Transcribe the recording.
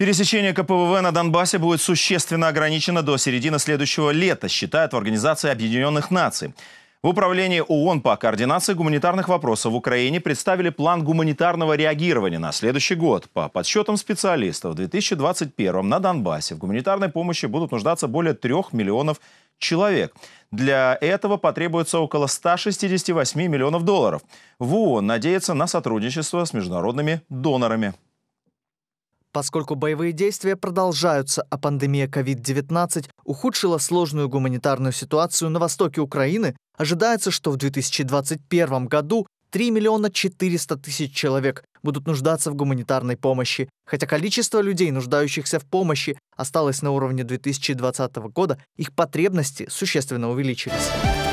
Пересечение КПВВ на Донбассе будет существенно ограничено до середины следующего лета, считают в Организации Объединенных Наций. В Управлении ООН по координации гуманитарных вопросов в Украине представили план гуманитарного реагирования на следующий год. По подсчетам специалистов, в 2021 на Донбассе в гуманитарной помощи будут нуждаться более 3 миллионов человек. Для этого потребуется около 168 миллионов долларов. В ООН надеется на сотрудничество с международными донорами. Поскольку боевые действия продолжаются, а пандемия COVID-19 ухудшила сложную гуманитарную ситуацию на востоке Украины, ожидается, что в 2021 году 3 миллиона 400 тысяч человек будут нуждаться в гуманитарной помощи, хотя количество людей, нуждающихся в помощи, осталось на уровне 2020 года, их потребности существенно увеличились.